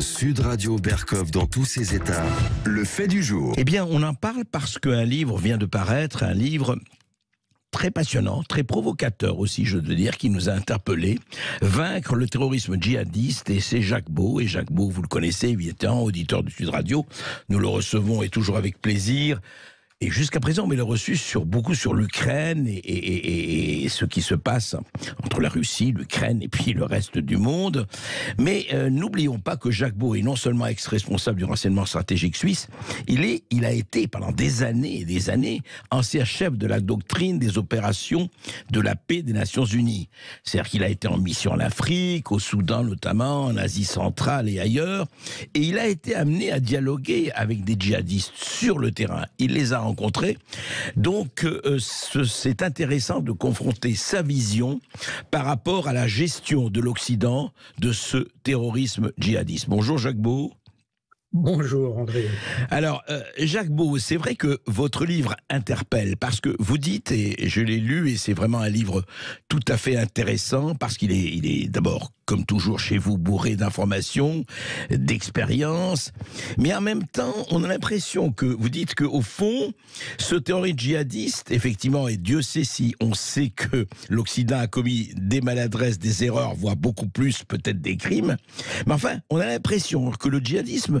Sud Radio Berkov dans tous ses états. Le fait du jour. Eh bien, on en parle parce qu'un livre vient de paraître, un livre très passionnant, très provocateur aussi, je dois dire, qui nous a interpellés. Vaincre le terrorisme djihadiste, et c'est Jacques Beau. Et Jacques Beau, vous le connaissez, il était un auditeur du Sud Radio. Nous le recevons et toujours avec plaisir. Et jusqu'à présent, on met le reçu sur, beaucoup sur l'Ukraine et, ce qui se passe entre la Russie, l'Ukraine et puis le reste du monde. Mais euh, n'oublions pas que Jacques Beau est non seulement ex-responsable du renseignement stratégique suisse, il, est, il a été pendant des années et des années ancien chef de la doctrine des opérations de la paix des Nations Unies. C'est-à-dire qu'il a été en mission en Afrique, au Soudan notamment, en Asie centrale et ailleurs. Et il a été amené à dialoguer avec des djihadistes sur le terrain. Il les a donc, euh, euh, c'est intéressant de confronter sa vision par rapport à la gestion de l'Occident de ce terrorisme djihadiste. Bonjour Jacques Beau. Bonjour André. Alors, euh, Jacques Beau, c'est vrai que votre livre interpelle parce que vous dites, et je l'ai lu, et c'est vraiment un livre tout à fait intéressant parce qu'il est, d'abord, comme toujours chez vous, bourré d'informations, d'expériences, mais en même temps, on a l'impression que vous dites qu'au fond, ce théorie djihadiste, effectivement, et Dieu sait si on sait que l'Occident a commis des maladresses, des erreurs, voire beaucoup plus, peut-être des crimes, mais enfin, on a l'impression que le djihadisme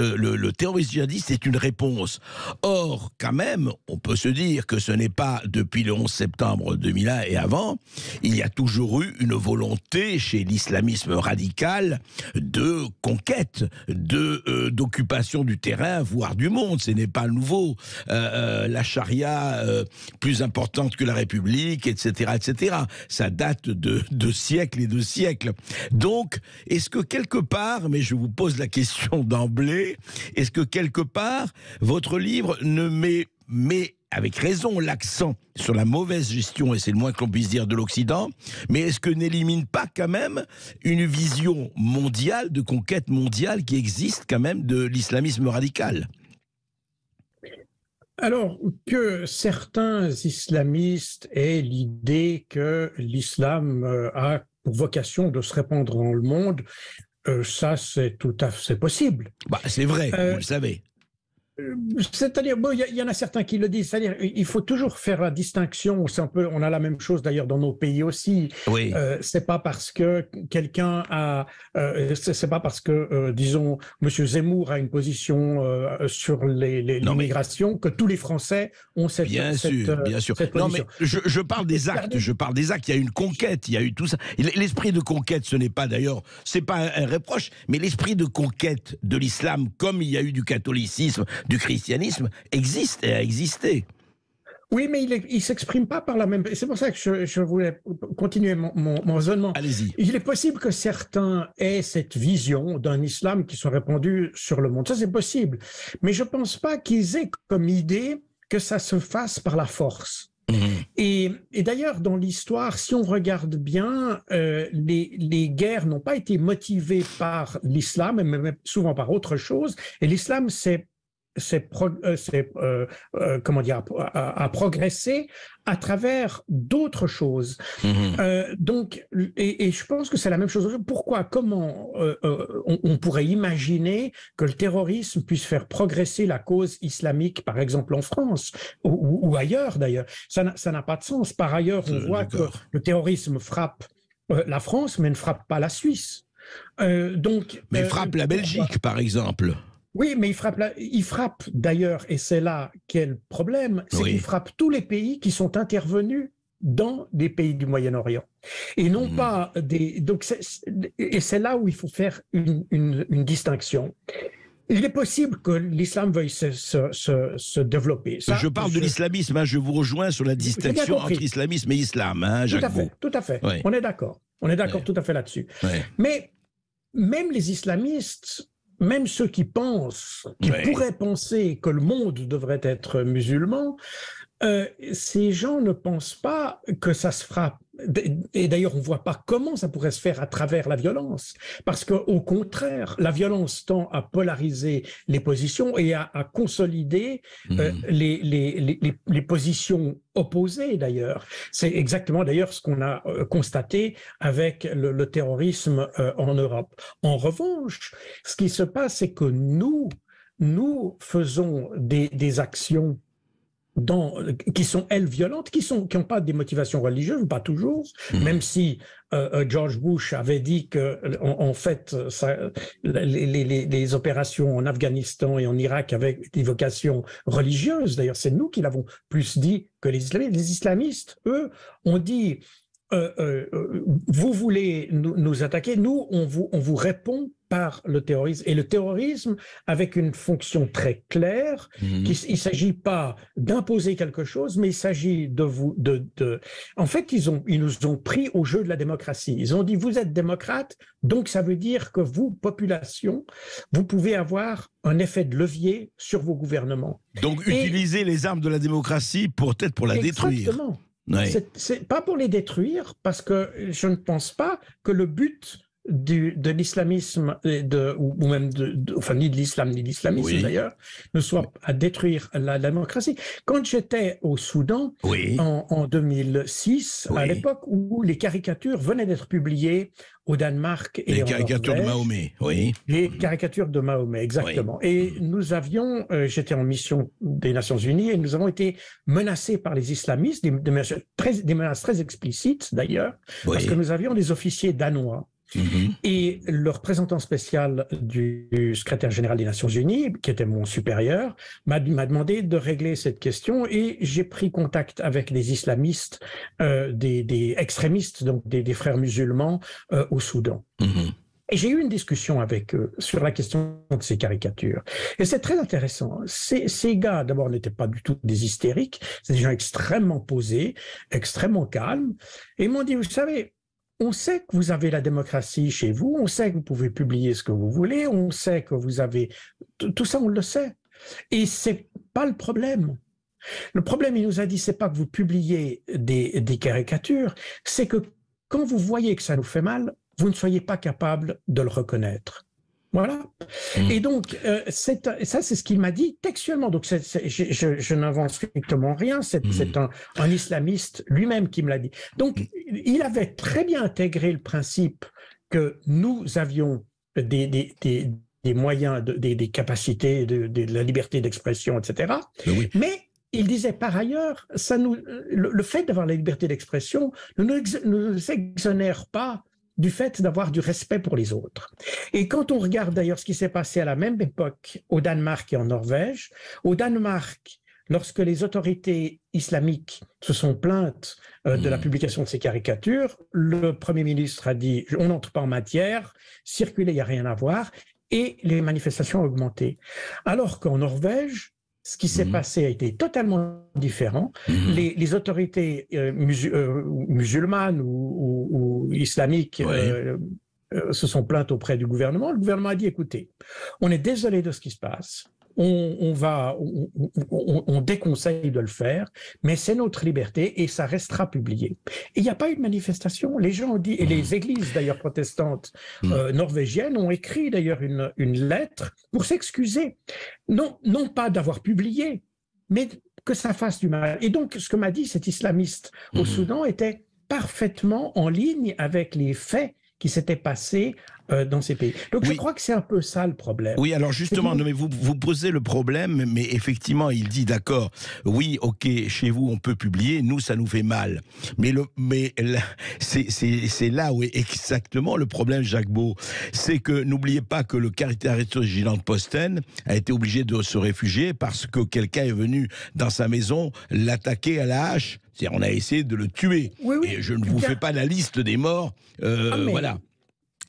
le, terrorisme djihadiste est une réponse. Or, quand même, on peut se dire que ce n'est pas depuis le 11 septembre 2001 et avant, il y a toujours eu une volonté chez l'islamisme radical de conquête, de euh, d'occupation du terrain, voire du monde. Ce n'est pas nouveau. Euh, euh, la charia plus importante que la République, etc., etc. Ça date de siècles et de siècles. Donc, est-ce que quelque part, mais je vous pose la question d'emblée, est-ce que quelque part, votre livre ne met, met avec raison l'accent sur la mauvaise gestion, et c'est le moins qu'on puisse dire de l'Occident, mais est-ce que n'élimine pas quand même une vision mondiale, de conquête mondiale qui existe quand même de l'islamisme radical alors que certains islamistes aient l'idée que l'islam euh, a pour vocation de se répandre dans le monde, euh, ça, c'est tout à fait possible. Bah, c'est vrai, euh, vous le savez. Euh, c'est-à-dire, bon, il y, en a certains qui le disent. C'est-à-dire, il faut toujours faire la distinction. un peu, on a la même chose d'ailleurs dans nos pays aussi. Euh, c'est pas parce que quelqu'un a, euh, c'est pas parce que, disons, Monsieur Zemmour a une position sur les, les que tous les Français ont cette. Bien sûr, bien sûr. non, mais je, parle des actes. Je parle des actes. Il y a eu une conquête. Il y a eu tout ça. L'esprit de conquête, ce n'est pas d'ailleurs, c'est pas un, reproche, mais l'esprit de conquête de l'islam, comme il y a eu du catholicisme du christianisme existe et a existé. Oui, mais il ne s'exprime pas par la même. C'est pour ça que je, voulais continuer mon, raisonnement. Allez-y. Il est possible que certains aient cette vision d'un islam qui soit répandu sur le monde. Ça, c'est possible. Mais je ne pense pas qu'ils aient comme idée que ça se fasse par la force. Mhm. Et, d'ailleurs, dans l'histoire, si on regarde bien, euh, les, guerres n'ont pas été motivées par l'islam, mais souvent par autre chose. Et l'islam c'est euh, euh, euh, comment dire à, progresser à travers d'autres choses. Mm-hmm. donc, et, je pense que c'est la même chose. Pourquoi, comment on, pourrait imaginer que le terrorisme puisse faire progresser la cause islamique, par exemple en France ou, ou ailleurs d'ailleurs Ça n'a pas de sens. Par ailleurs, on voit que le terrorisme frappe la France, mais ne frappe pas la Suisse. donc, mais frappe la Belgique, par exemple. Oui, mais il frappe, il frappe d'ailleurs, et c'est là quel problème, c'est qu'il frappe tous les pays qui sont intervenus dans des pays du Moyen-Orient. Et non hmm. pas des. Donc et c'est là où il faut faire une, distinction. Il est possible que l'islam veuille se, développer. je parle de l'islamisme, hein, je vous rejoins sur la distinction entre islamisme et islam, hein, Jacques Tout à fait, On est d'accord. On est d'accord tout à fait là-dessus. Mais même les islamistes même ceux qui pensent, qui pourraient penser que le monde devrait être musulman, euh, ces gens ne pensent pas que ça se frappe. Et d'ailleurs, on ne voit pas comment ça pourrait se faire à travers la violence, parce que au contraire, la violence tend à polariser les positions et à, consolider mmh. euh, les, les, positions opposées. D'ailleurs, c'est exactement d'ailleurs ce qu'on a euh, constaté avec le, terrorisme euh, en Europe. En revanche, ce qui se passe, c'est que nous, nous faisons des, des actions dans, qui sont, elles, violentes, qui n'ont qui ont pas des motivations religieuses, pas toujours, hmm. même si euh, euh, George Bush avait dit que, euh, en, fait, ça, les, les, les, opérations en Afghanistan et en Irak avaient des vocations religieuses. D'ailleurs, c'est nous qui l'avons plus dit que les islamistes. Les islamistes, eux, ont dit euh, euh, euh, vous voulez nous, attaquer, nous, on vous, on vous répond par le terrorisme. Et le terrorisme avec une fonction très claire, mhm. il ne s'agit pas d'imposer quelque chose, mais il s'agit de vous... De, En fait, ils, ont, ils nous ont pris au jeu de la démocratie. Ils ont dit, vous êtes démocrate, donc ça veut dire que vous, population, vous pouvez avoir un effet de levier sur vos gouvernements. Donc, utiliser les armes de la démocratie pour peut-être pour la Exactement. détruire. C'est pas pour les détruire, parce que je ne pense pas que le but de l'islamisme ou même de, enfin ni de l'islam ni de l'islamisme d'ailleurs ne soit à détruire la, démocratie. Quand j'étais au Soudan en, 2006, à l'époque où les caricatures venaient d'être publiées au Danemark et les caricatures de Mahomet, oui, les mhm. caricatures de Mahomet exactement. Et nous avions, euh, j'étais en mission des Nations Unies et nous avons été menacés par les islamistes, des, menaces, très, des menaces très explicites d'ailleurs, parce que nous avions des officiers danois Mm-hmm. Et le représentant spécial du, secrétaire général des Nations Unies, qui était mon supérieur, m'a demandé de régler cette question et j'ai pris contact avec des islamistes, euh, des, extrémistes, donc des, frères musulmans euh, au Soudan. Mm-hmm. Et j'ai eu une discussion avec eux sur la question de ces caricatures. Et c'est très intéressant. Ces, ces gars, d'abord, n'étaient pas du tout des hystériques. C'est des gens extrêmement posés, extrêmement calmes. Et ils m'ont dit, vous savez, on sait que vous avez la démocratie chez vous, on sait que vous pouvez publier ce que vous voulez, on sait que vous avez tout ça, on le sait. Et c'est pas le problème. Le problème, il nous a dit, c'est pas que vous publiez des, des caricatures, c'est que quand vous voyez que ça nous fait mal, vous ne soyez pas capable de le reconnaître. Voilà. Mm. Et donc, euh, euh, ça, c'est ce qu'il m'a dit textuellement. Donc, je, n'invente strictement rien. C'est mm. un, islamiste lui-même qui me l'a dit. Donc, mm. il avait très bien intégré le principe que nous avions des, des, moyens, des, capacités, de, la liberté d'expression, etc. Mais il disait par ailleurs, ça nous, le, fait d'avoir la liberté d'expression ne nous, nous exonère pas du fait d'avoir du respect pour les autres. Et quand on regarde d'ailleurs ce qui s'est passé à la même époque au Danemark et en Norvège, au Danemark, lorsque les autorités islamiques se sont plaintes euh, de la mmh. publication de ces caricatures, le Premier ministre a dit on n'entre pas en matière, circuler, il n'y a rien à voir, et les manifestations ont augmenté. Alors qu'en Norvège, ce qui s'est mmh. passé a été totalement différent. Mmh. Les, autorités euh, euh, musulmanes ou islamiques euh, euh, se sont plaintes auprès du gouvernement. Le gouvernement a dit, écoutez, on est désolé de ce qui se passe. On, va, on, déconseille de le faire, mais c'est notre liberté et ça restera publié. Il n'y a pas eu de manifestation. Les gens ont dit, et les mmh. églises d'ailleurs protestantes mmh. euh, norvégiennes ont écrit d'ailleurs une, lettre pour s'excuser. Non, non pas d'avoir publié, mais que ça fasse du mal. Et donc, ce que m'a dit cet islamiste au mmh. Soudan était, parfaitement en ligne avec les faits qui s'étaient passés euh, dans ces pays. Donc je crois que c'est un peu ça le problème. Oui, alors justement, mais vous, vous posez le problème, mais effectivement, il dit d'accord, oui, ok, chez vous on peut publier, nous ça nous fait mal. Mais, le, mais c'est là où est exactement le problème, Jacques Beau. C'est que n'oubliez pas que le Caritas de Posten a été obligé de se réfugier parce que quelqu'un est venu dans sa maison l'attaquer à la hache. C'est-à-dire, on a essayé de le tuer. Oui, oui, Et je ne vous fais pas la liste des morts. Euh, ah, voilà.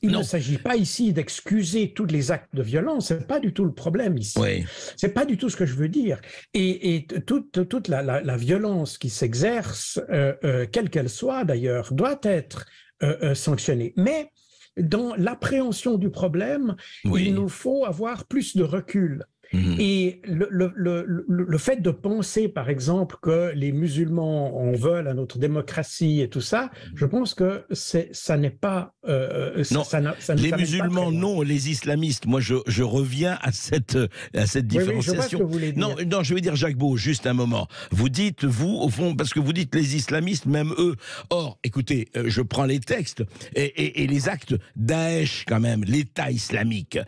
Il ne s'agit pas ici d'excuser tous les actes de violence, c'est pas du tout le problème ici. ce C'est pas du tout ce que je veux dire. Et, toute, la, violence qui s'exerce, euh, euh, quelle qu'elle soit d'ailleurs, doit être euh, sanctionnée. Mais dans l'appréhension du problème, il nous faut avoir plus de recul. Mhm. Et le, le, le, fait de penser, par exemple, que les musulmans en veulent à notre démocratie et tout ça, mhm. je pense que ça n'est pas... Euh, euh, non, ça, les musulmans, non, les islamistes. Moi, je, je, reviens à cette, euh, à cette différenciation. non, non, je vais dire, Jacques Beau, juste un moment. Vous dites, vous, au fond, parce que vous dites les islamistes, même eux. Or, écoutez, je prends les textes et, et, les actes Daesh, quand même, l'État islamique.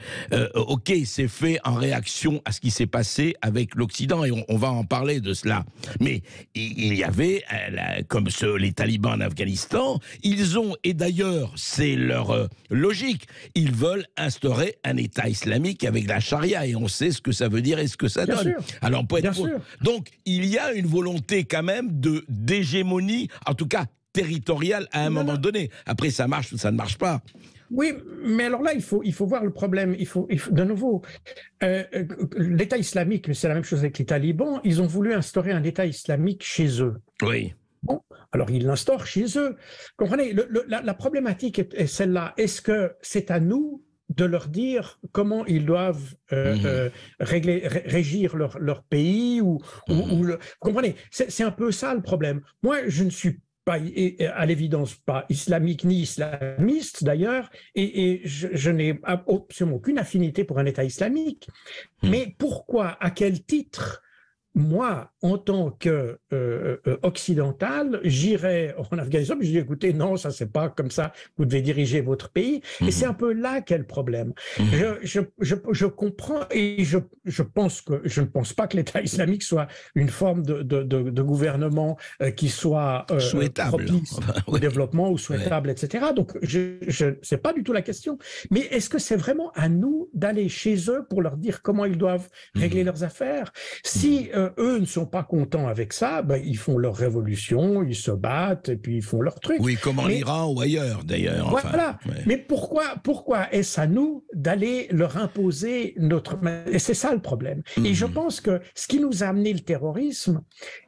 ok, c'est fait en réaction à ce qui s'est passé avec l'Occident, et on, va en parler de cela. Mais il y avait, euh, comme les talibans en Afghanistan, ils ont, et d'ailleurs c'est leur euh, logique, ils veulent instaurer un État islamique avec la charia, et on sait ce que ça veut dire et ce que ça donne. Alors on être Donc il y a une volonté quand même de d'hégémonie, en tout cas territoriale à un moment donné. Après, ça marche ou ça ne marche pas. Oui, mais alors là, il faut, il faut voir le problème. Il faut, de nouveau, euh, euh, l'État islamique, mais c'est la même chose avec les talibans, ils ont voulu instaurer un État islamique chez eux. Oui. Bon, alors ils l'instaurent chez eux. Comprenez, la, problématique est, celle-là. Est-ce que c'est à nous de leur dire comment ils doivent euh, mhm. régler, régir leur, pays ou, ou, mhm. ou le, comprenez, c'est un peu ça le problème. Moi, je ne suis pas, à l'évidence pas islamique ni islamiste d'ailleurs, et, je, je n'ai absolument aucune affinité pour un État islamique. Hmm. Mais pourquoi, à quel titre moi, en tant qu'occidental, euh, euh, euh j'irais en Afghanistan, puis je dis écoutez, non, ça c'est pas comme ça, vous devez diriger votre pays. Et c'est mhm. un peu là qu'est le problème. Mhm. Je, je, comprends et je, pense que je ne pense pas que l'État islamique soit une forme de, gouvernement euh, qui soit souhaitable. propice au développement ou souhaitable, etc. Donc, je, je, c'est pas du tout la question. Mais est-ce que c'est vraiment à nous d'aller chez eux pour leur dire comment ils doivent régler mhm. leurs affaires Si eux ne sont pas contents avec ça, ben, ils font leur révolution, ils se battent et puis ils font leur truc. Oui, comme en Iran ou ailleurs d'ailleurs. voilà. Mais pourquoi, pourquoi est-ce à nous d'aller leur imposer notre... Et c'est ça le problème. Et je mhm. pense que ce qui nous a amené le terrorisme,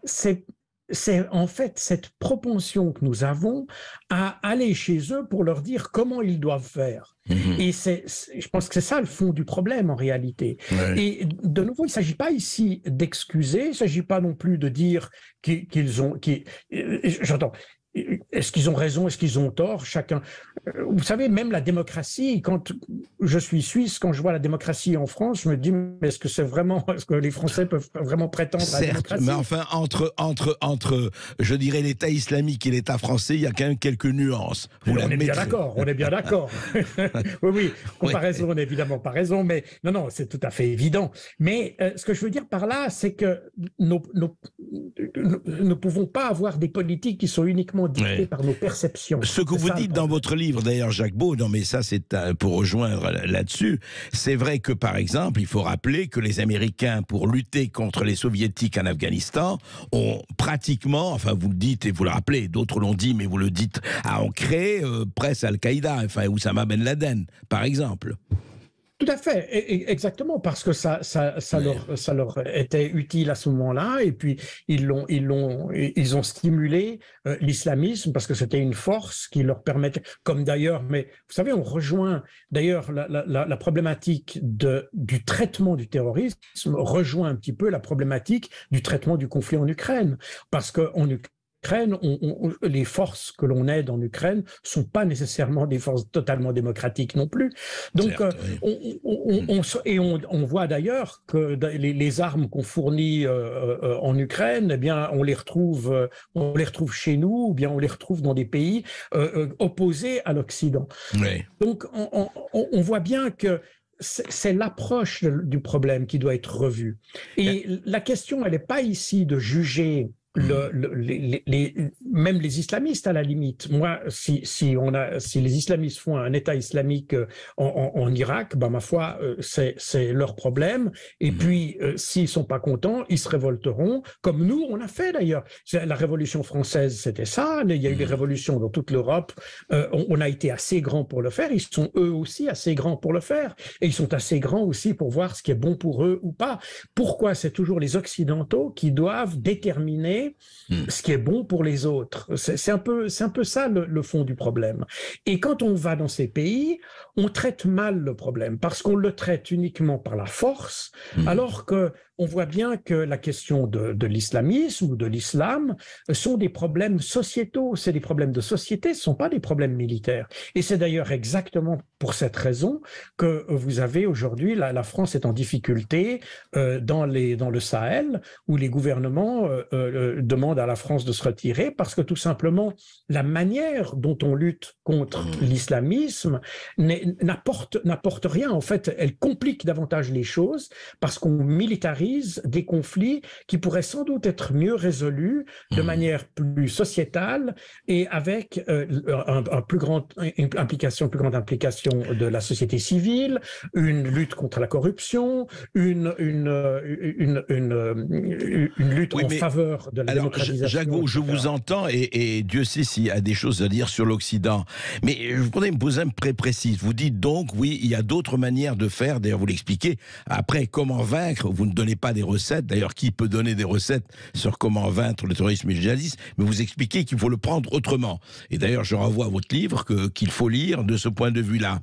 c'est c'est en fait cette propension que nous avons à aller chez eux pour leur dire comment ils doivent faire. Mhm. Et c'est, je pense que c'est ça le fond du problème en réalité. Et de nouveau, il ne s'agit pas ici d'excuser, il ne s'agit pas non plus de dire qu'ils ont, qui, euh, j'entends, est-ce qu'ils ont raison, est-ce qu'ils ont tort Chacun. Euh, vous savez, même la démocratie, quand je suis suisse, quand je vois la démocratie en France, je me dis, mais est-ce que c'est vraiment, est-ce que les Français peuvent vraiment prétendre à la démocratie mais enfin, entre, entre, entre, je dirais, l'État islamique et l'État français, il y a quand même quelques nuances. on, est bien d'accord, on est bien d'accord. oui, oui, on n'est évidemment pas raison, mais non, non, c'est tout à fait évident. Mais euh, ce que je veux dire par là, c'est que nous ne pouvons pas avoir des politiques qui sont uniquement par nos perceptions. Ce que vous dites dans votre livre, d'ailleurs, Jacques Beau, non mais ça c'est euh, pour rejoindre là-dessus, c'est vrai que par exemple, il faut rappeler que les Américains, pour lutter contre les Soviétiques en Afghanistan, ont pratiquement, enfin vous le dites et vous le rappelez, d'autres l'ont dit, mais vous le dites, à en euh, presse Al-Qaïda, enfin Oussama Ben Laden, par exemple. Tout à fait, e-, e-, exactement, parce que ça, ça, ça, leur, ça leur était utile à ce moment-là, et puis ils l'ont, ils l'ont, ils ont stimulé euh, l'islamisme parce que c'était une force qui leur permettait, comme d'ailleurs, mais vous savez, on rejoint d'ailleurs la, la, problématique de, du traitement du terrorisme rejoint un petit peu la problématique du traitement du conflit en Ukraine, parce que en Ukraine Ukraine, les forces que l'on aide en Ukraine sont pas nécessairement des forces totalement démocratiques non plus. Donc, euh, on, hmm. et on, voit d'ailleurs que les, armes qu'on fournit euh, euh, en Ukraine, eh bien, on les retrouve, on les retrouve chez nous, ou bien on les retrouve dans des pays opposés à l'Occident. Donc, on voit bien que c'est l'approche du problème qui doit être revue. Et la question, elle n'est pas ici de juger le, mm. les, même les islamistes à la limite. Moi, si, si, on a, si les islamistes font un État islamique euh, en, Irak, ben ma foi, euh, c'est leur problème. Et mm. puis, euh, s'ils sont pas contents, ils se révolteront, comme nous, on a fait d'ailleurs. La Révolution française, c'était ça. Il y a eu des mm. révolutions dans toute l'Europe. on, on, a été assez grands pour le faire. Ils sont eux aussi assez grands pour le faire. Et ils sont assez grands aussi pour voir ce qui est bon pour eux ou pas. Pourquoi c'est toujours les Occidentaux qui doivent déterminer Hmm. ce qui est bon pour les autres. C'est un peu, un peu ça le, fond du problème. Et quand on va dans ces pays, on traite mal le problème parce qu'on le traite uniquement par la force, hmm. alors que on voit bien que la question de, l'islamisme ou de l'islam sont des problèmes sociétaux, c'est des problèmes de société, ce ne sont pas des problèmes militaires. Et c'est d'ailleurs exactement pour cette raison que vous avez aujourd'hui, la, France est en difficulté euh, dans, le Sahel, où les gouvernements euh, euh, demandent à la France de se retirer, parce que tout simplement, la manière dont on lutte contre mmh. l'islamisme n'apporte rien. En fait, elle complique davantage les choses, parce qu'on militarise des conflits qui pourraient sans doute être mieux résolus de mmh. manière plus sociétale et avec euh, un, plus grand une implication, plus grande implication de la société civile, une lutte contre la corruption, une une euh, euh, une lutte en faveur de la démocratisation. Jacques, je vous entends et, Dieu sait s'il y a des choses à dire sur l'Occident, mais vous prenez une position très précise. Vous dites donc oui, il y a d'autres manières de faire. D'ailleurs, vous l'expliquez. Après, comment vaincre Vous ne donnez pas des recettes. D'ailleurs, qui peut donner des recettes sur comment vaincre le terrorisme et le djihadisme Mais vous expliquez qu'il faut le prendre autrement. Et d'ailleurs, je renvoie à votre livre qu'il faut lire de ce point de vue-là.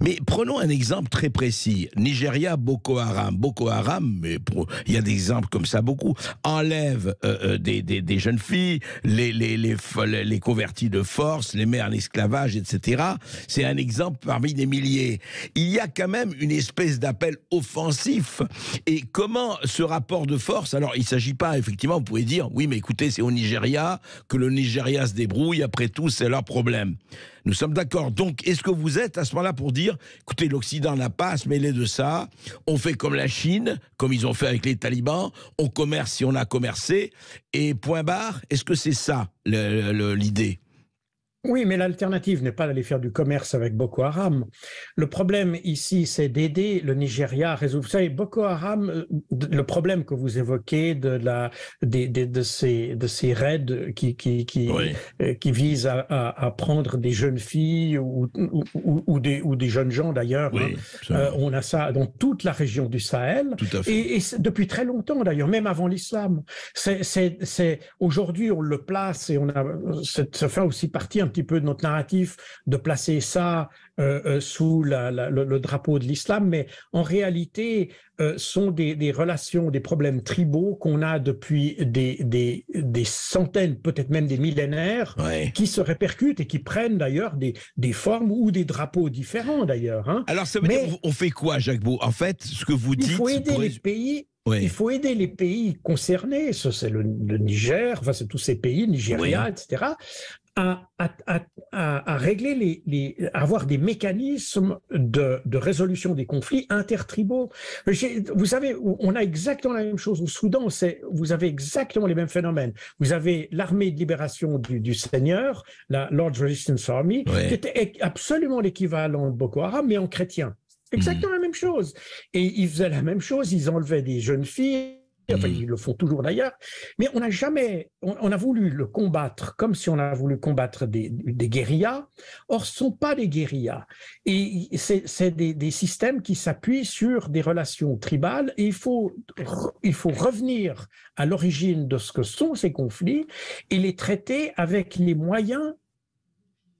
Mais prenons un exemple très précis. Nigeria, Boko Haram. Boko Haram, mais il y a des exemples comme ça beaucoup, enlève euh, euh, des, jeunes filles, les, les, les convertis de force, les mères en esclavage, etc. C'est un exemple parmi des milliers. Il y a quand même une espèce d'appel offensif. Et comment ce rapport de force Alors, il ne s'agit pas, effectivement, vous pouvez dire, oui, mais écoutez, c'est au Nigeria que le Nigeria se débrouille, après tout, c'est leur problème. Nous sommes d'accord. Donc, est-ce que vous êtes à ce moment-là pour dire, écoutez, l'Occident n'a pas à se mêler de ça, on fait comme la Chine, comme ils ont fait avec les talibans, on commerce si on a commercé, et point barre Est-ce que c'est ça l'idée oui, mais l'alternative n'est pas d'aller faire du commerce avec Boko Haram. Le problème ici, c'est d'aider le Nigeria à résoudre. Vous savez, Boko Haram, euh, le problème que vous évoquez de la de, ces de ces raids qui qui qui, euh, qui visent à, à, prendre des jeunes filles ou, ou, des ou des jeunes gens d'ailleurs. Hein. Euh, on a ça dans toute la région du Sahel Et, depuis très longtemps d'ailleurs, même avant l'islam. C'est c'est aujourd'hui on le place et on a ça fait aussi partie un peu de notre narratif de placer ça euh, euh, sous le, drapeau de l'islam, mais en réalité euh, sont des, relations, des problèmes tribaux qu'on a depuis des, des, des centaines, peut-être même des millénaires, qui se répercutent et qui prennent d'ailleurs des, formes ou des drapeaux différents d'ailleurs. Hein. Alors ça veut dire on fait quoi, Jacques Beau En fait, ce que vous dites, il faut aider les pays. Il faut aider les pays concernés, c'est le, Niger, enfin c'est tous ces pays, Nigeria, etc., à, à, à, à régler les, les, avoir des mécanismes de, de résolution des conflits intertribaux. Vous savez, on a exactement la même chose au Soudan. C'est, vous avez exactement les mêmes phénomènes. Vous avez l'armée de libération du, du Seigneur, la Lord Resistance Army, qui était absolument l'équivalent de Boko Haram, mais en chrétien. Exactement mhm. la même chose. Et ils faisaient la même chose. Ils enlevaient des jeunes filles Enfin, mm. ils le font toujours d'ailleurs, mais on n'a jamais, on, a voulu le combattre comme si on a voulu combattre des, guérillas. Or, ce sont pas des guérillas, et c'est des, systèmes qui s'appuient sur des relations tribales. Et il faut, il faut revenir à l'origine de ce que sont ces conflits et les traiter avec les moyens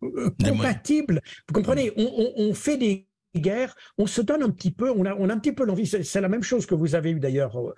euh, compatibles. Vous comprenez on, fait des guerres, on se donne un petit peu, on a, on a un petit peu l'envie, c'est la même chose que vous avez eu d'ailleurs euh,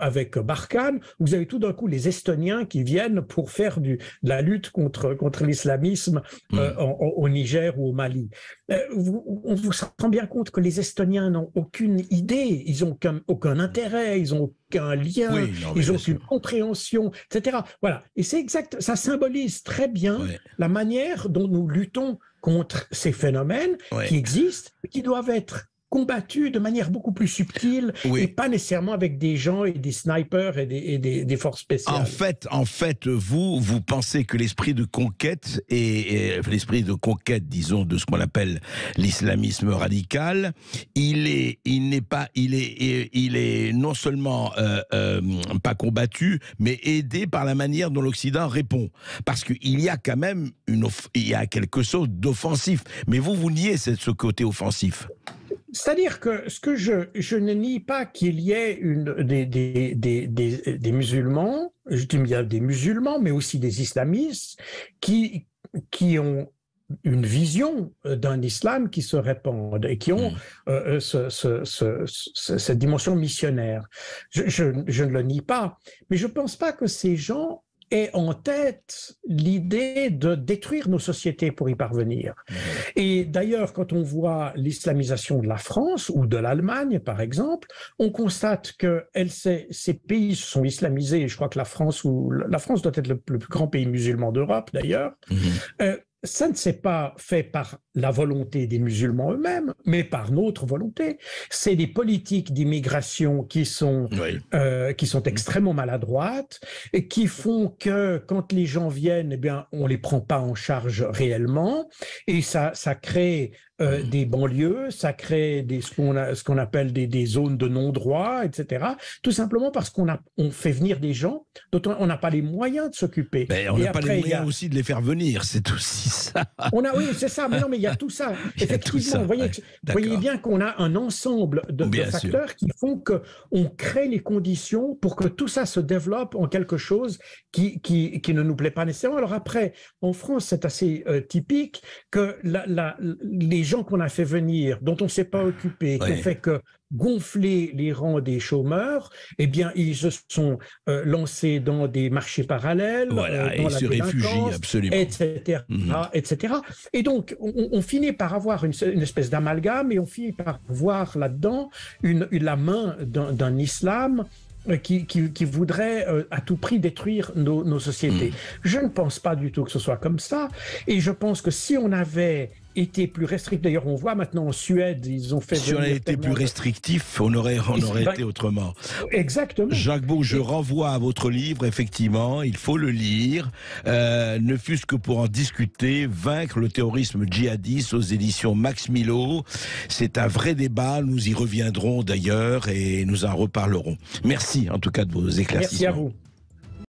avec Barkhane, vous avez tout d'un coup les Estoniens qui viennent pour faire du, de la lutte contre, contre l'islamisme hmm. euh, au Niger ou au Mali. Euh, on vous rend bien compte que les Estoniens n'ont aucune idée, ils n'ont aucun, aucun, intérêt, ils n'ont aucun lien, ils n'ont aucune compréhension, etc. Voilà. Et c'est exact, ça symbolise très bien la manière dont nous luttons contre ces phénomènes qui existent, qui doivent être combattu de manière beaucoup plus subtile et pas nécessairement avec des gens et des snipers et des, forces spéciales. En fait, en fait, vous, vous pensez que l'esprit de conquête et, l'esprit de conquête, disons, de ce qu'on appelle l'islamisme radical, il est, il n'est pas, il est, il est non seulement euh, euh, pas combattu, mais aidé par la manière dont l'Occident répond, parce qu'il y a quand même une, il y a quelque chose d'offensif. Mais vous, vous niez ce côté offensif. C'est-à-dire que ce que je, ne nie pas qu'il y ait des, des, musulmans, je dis bien des musulmans, mais aussi des islamistes, qui, qui ont une vision euh, d'un islam qui se répande, et qui ont hmm. euh, euh, cette dimension missionnaire. je, ne le nie pas, mais je ne pense pas que ces gens en tête l'idée de détruire nos sociétés pour y parvenir. Mmh. Et d'ailleurs, quand on voit l'islamisation de la France ou de l'Allemagne, par exemple, on constate que ces, pays se sont islamisés. je crois que la France, ou la France doit être le, plus grand pays musulman d'Europe, d'ailleurs. Mmh. Euh, ça ne s'est pas fait par la volonté des musulmans eux-mêmes, mais par notre volonté. C'est des politiques d'immigration qui sont euh, qui sont extrêmement maladroites et qui font que quand les gens viennent, eh bien, on les prend pas en charge réellement et ça ça crée euh, mmh. des banlieues, ça crée des, ce qu'on appelle des, zones de non-droit, etc. Tout simplement parce qu'on fait venir des gens dont on n'a pas les moyens de s'occuper. Ben, on n'a pas les moyens aussi de les faire venir, c'est aussi ça. On a, oui, c'est ça, mais non, il y a tout ça. Effectivement, vous, voyez, bien qu'on a un ensemble de, facteurs qui font qu'on crée les conditions pour que tout ça se développe en quelque chose qui, ne nous plaît pas nécessairement. Alors après, en France, c'est assez euh, typique que les gens qu'on a fait venir, dont on ne s'est pas occupé, qui ont fait que gonfler les rangs des chômeurs, eh bien, ils se sont euh, lancés dans des marchés parallèles, euh, dans la se absolument, etc., mhm. Et donc, on, finit par avoir une, espèce d'amalgame et on finit par voir là-dedans une, la main d'un islam euh, qui, voudrait à tout prix détruire nos, sociétés. Mhm. Je ne pense pas du tout que ce soit comme ça. Et je pense que si on avait été plus restrictif. D'ailleurs, on voit maintenant en Suède, ils ont fait. Si on avait été plus restrictif, on aurait, aurait bah, été autrement. Exactement. Jacques Beau, je renvoie à votre livre, effectivement, il faut le lire, euh, ne fût-ce que pour en discuter, vaincre le terrorisme djihadiste aux éditions Max Milo. C'est un vrai débat, nous y reviendrons d'ailleurs et nous en reparlerons. Merci en tout cas de vos éclaircissements. Merci à vous.